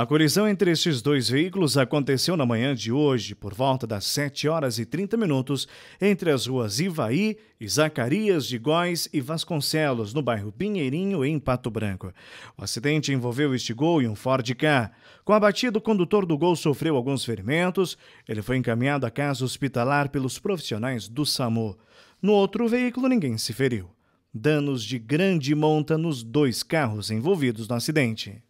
A colisão entre estes dois veículos aconteceu na manhã de hoje, por volta das 7 horas e 30 minutos, entre as ruas Ivaí e Zacarias de Góis e Vasconcelos, no bairro Pinheirinho, em Pato Branco. O acidente envolveu este Gol e um Ford K. Com a batida, o condutor do Gol sofreu alguns ferimentos. Ele foi encaminhado a casa hospitalar pelos profissionais do SAMU. No outro veículo, ninguém se feriu. Danos de grande monta nos dois carros envolvidos no acidente.